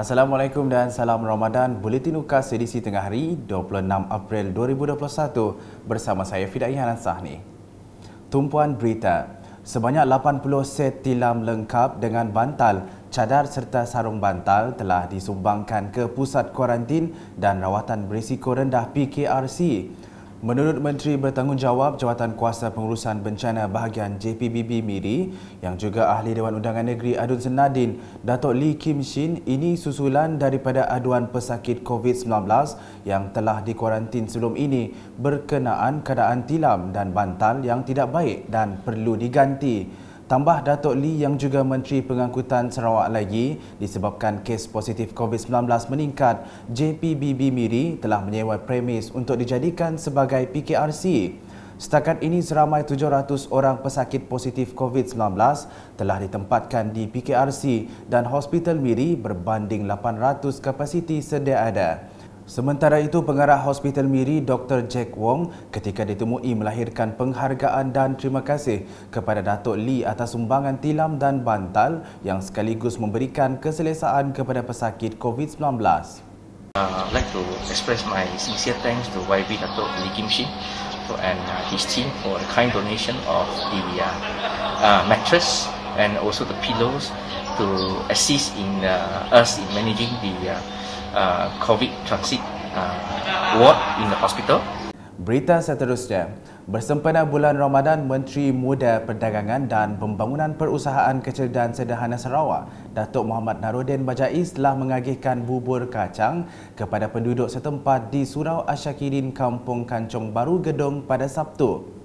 Assalamualaikum dan salam Ramadan. Buletin Ukas edisi tengah hari 26 April 2021 bersama saya Fidaiyah Sahni. Tumpuan berita. Sebanyak 80 set tilam lengkap dengan bantal, cadar serta sarung bantal telah disumbangkan ke Pusat Kuarantin dan Rawatan Berisiko Rendah PKRC Menurut Menteri bertanggungjawab Jawatan Kuasa Pengurusan Bencana Bahagian JPBB Miri yang juga Ahli Dewan Undangan Negeri Adun Senadin, Datuk Lee Kim Shin ini susulan daripada aduan pesakit COVID-19 yang telah dikuarantin sebelum ini berkenaan keadaan tilam dan bantal yang tidak baik dan perlu diganti. Tambah Datuk Lee yang juga Menteri Pengangkutan Sarawak lagi disebabkan kes positif COVID-19 meningkat, JPBB Miri telah menyewa premis untuk dijadikan sebagai PKRC. Setakat ini seramai 700 orang pesakit positif COVID-19 telah ditempatkan di PKRC dan Hospital Miri berbanding 800 kapasiti sedia ada. Sementara itu, pengarah Hospital Miri Dr. Jack Wong ketika ditemui melahirkan penghargaan dan terima kasih kepada Datuk Lee atas sumbangan tilam dan bantal yang sekaligus memberikan keselesaan kepada pesakit COVID-19. Uh, I'd like to express my sincere thanks to YB Datuk Lee Kim Shin and uh, his team for the kind donation of the uh, uh, mattress and also the pillows to assist in uh, us in managing the uh, Uh, COVID transit uh, ward in the hospital. Berita seterusnya, bersempena bulan Ramadan, Menteri Muda Perdagangan dan Pembangunan Perusahaan Kecil dan Sederhana Sarawak, Datuk Muhammad Narodin Bajais telah mengagihkan bubur kacang kepada penduduk setempat di Surau Asyakirin, Kampung Kancong Baru Gedong pada Sabtu.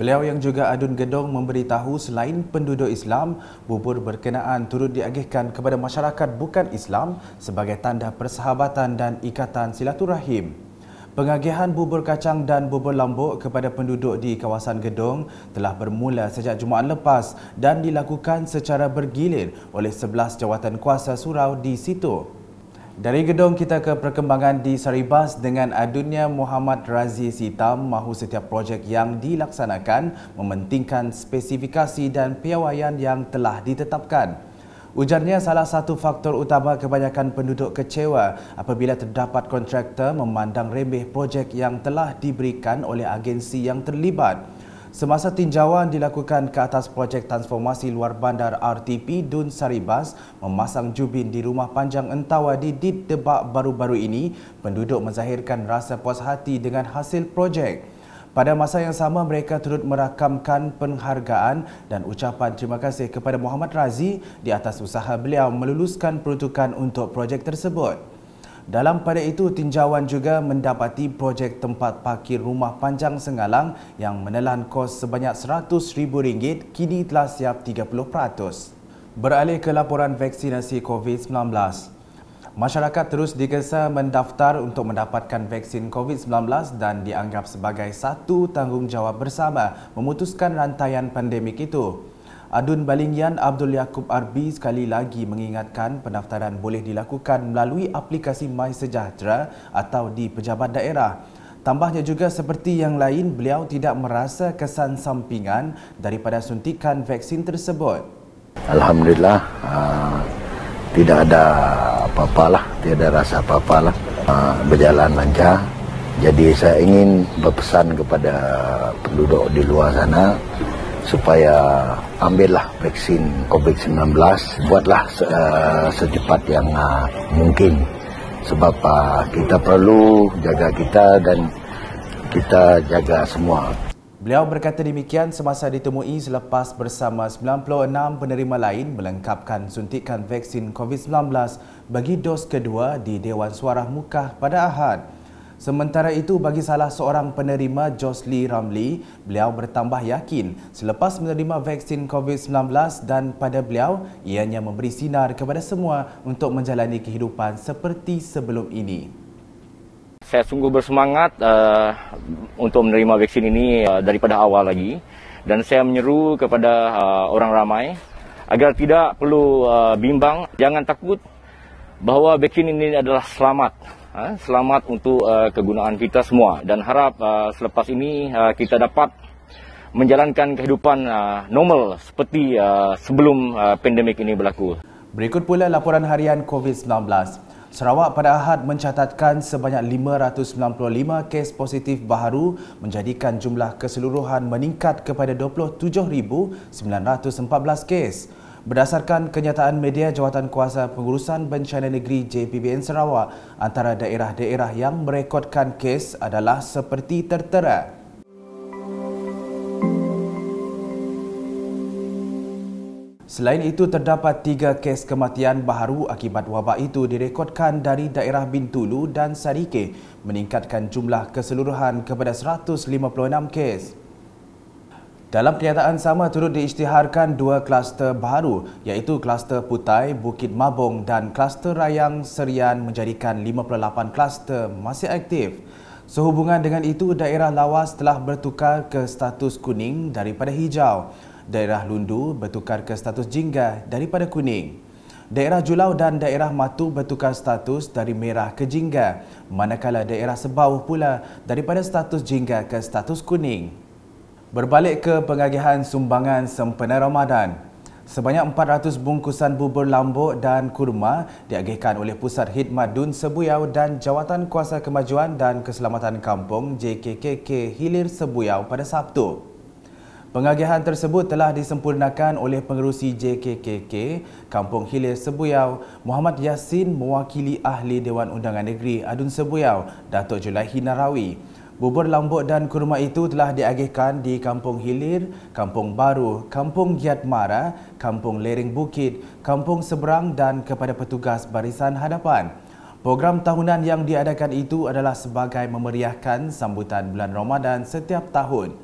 Beliau yang juga adun Gedong memberitahu selain penduduk Islam, bubur berkenaan turut diagihkan kepada masyarakat bukan Islam sebagai tanda persahabatan dan ikatan silaturahim. Pengagihan bubur kacang dan bubur lambuk kepada penduduk di kawasan gedung telah bermula sejak Jumaat lepas dan dilakukan secara bergilir oleh 11 jawatan kuasa surau di situ. Dari gedung kita ke perkembangan di Saribas dengan adunnya Muhammad Razi Hitam mahu setiap projek yang dilaksanakan mementingkan spesifikasi dan piawaian yang telah ditetapkan. Ujarnya salah satu faktor utama kebanyakan penduduk kecewa apabila terdapat kontraktor memandang remeh projek yang telah diberikan oleh agensi yang terlibat. Semasa tinjauan dilakukan ke atas projek transformasi luar bandar RTP Dun Saribas memasang jubin di rumah panjang Entawa di Dit Debak baru-baru ini, penduduk menzahirkan rasa puas hati dengan hasil projek. Pada masa yang sama, mereka turut merakamkan penghargaan dan ucapan terima kasih kepada Muhammad Razi di atas usaha beliau meluluskan peruntukan untuk projek tersebut. Dalam pada itu, tinjauan juga mendapati projek tempat parkir rumah panjang Sengalang yang menelan kos sebanyak RM100,000 kini telah siap 30%. Beralih ke laporan vaksinasi COVID-19. Masyarakat terus digesa mendaftar untuk mendapatkan vaksin COVID-19 dan dianggap sebagai satu tanggungjawab bersama memutuskan rantaian pandemik itu. Adun Balingian Abdul Yaakob Arbi sekali lagi mengingatkan pendaftaran boleh dilakukan melalui aplikasi MySejahtera atau di pejabat daerah. Tambahnya juga seperti yang lain, beliau tidak merasa kesan sampingan daripada suntikan vaksin tersebut. Alhamdulillah, uh, tidak ada apa-apa lah, tidak ada rasa apa-apa lah. Uh, ah, berjalan lancar, jadi saya ingin berpesan kepada penduduk di luar sana supaya ambillah vaksin COVID-19 buatlah uh, secepat yang uh, mungkin sebab uh, kita perlu jaga kita dan kita jaga semua. Beliau berkata demikian semasa ditemui selepas bersama 96 penerima lain melengkapkan suntikan vaksin COVID-19 bagi dos kedua di Dewan Suara Muka pada Ahad. Sementara itu bagi salah seorang penerima Josli Ramli, beliau bertambah yakin selepas menerima vaksin COVID-19 dan pada beliau ianya memberi sinar kepada semua untuk menjalani kehidupan seperti sebelum ini. Saya sungguh bersemangat uh, untuk menerima vaksin ini uh, daripada awal lagi dan saya menyeru kepada uh, orang ramai agar tidak perlu uh, bimbang, jangan takut bahawa vaksin ini adalah selamat. Ha, selamat untuk uh, kegunaan kita semua dan harap uh, selepas ini uh, kita dapat menjalankan kehidupan normal seperti sebelum pandemik ini berlaku. Berikut pula laporan harian COVID-19. Sarawak pada Ahad mencatatkan sebanyak 595 kes positif baharu menjadikan jumlah keseluruhan meningkat kepada 27,914 kes. Berdasarkan kenyataan media Jawatan Kuasa Pengurusan Bencana Negeri JPBN Sarawak, antara daerah-daerah yang merekodkan kes adalah seperti tertera. Selain itu, terdapat tiga kes kematian baru akibat wabak itu direkodkan dari daerah Bintulu dan Sarike, meningkatkan jumlah keseluruhan kepada 156 kes. Dalam kenyataan sama turut diisytiharkan dua kluster baru iaitu kluster Putai, Bukit Mabong dan kluster Rayang Serian menjadikan 58 kluster masih aktif. Sehubungan dengan itu, daerah lawas telah bertukar ke status kuning daripada hijau. Daerah Lundu bertukar ke status jingga daripada kuning. Daerah Julau dan daerah Matu bertukar status dari merah ke jingga, manakala daerah Sebau pula daripada status jingga ke status kuning. Berbalik ke pengagihan sumbangan sempena Ramadan, sebanyak 400 bungkusan bubur lambuk dan kurma diagihkan oleh Pusat Hidmat Dun Sebuyau dan Jawatan Kuasa Kemajuan dan Keselamatan Kampung JKKK Hilir Sebuyau pada Sabtu. Pengagihan tersebut telah disempurnakan oleh pengerusi JKKK Kampung Hilir Sebuyau, Muhammad Yasin, mewakili Ahli Dewan Undangan Negeri Adun Sebuyau, Datuk Julaihi Hinarawi. Bubur lombok dan kurma itu telah diagihkan di Kampung Hilir, Kampung Baru, Kampung Giat Mara, Kampung Lering Bukit, Kampung Seberang dan kepada petugas barisan hadapan. Program tahunan yang diadakan itu adalah sebagai memeriahkan sambutan bulan Ramadan setiap tahun.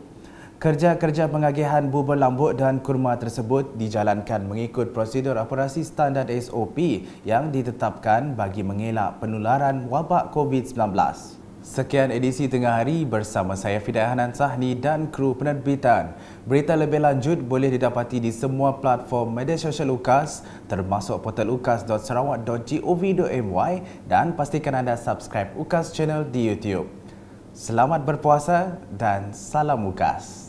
Kerja-kerja pengagihan bubur lambuk dan kurma tersebut dijalankan mengikut prosedur operasi standar SOP yang ditetapkan bagi mengelak penularan wabak COVID-19. Sekian edisi tengah hari bersama saya Fidai Hanan Sahni dan kru penerbitan. Berita lebih lanjut boleh didapati di semua platform media sosial UKAS termasuk portal ukas.sarawak.gov.my dan pastikan anda subscribe UKAS channel di YouTube. Selamat berpuasa dan salam UKAS.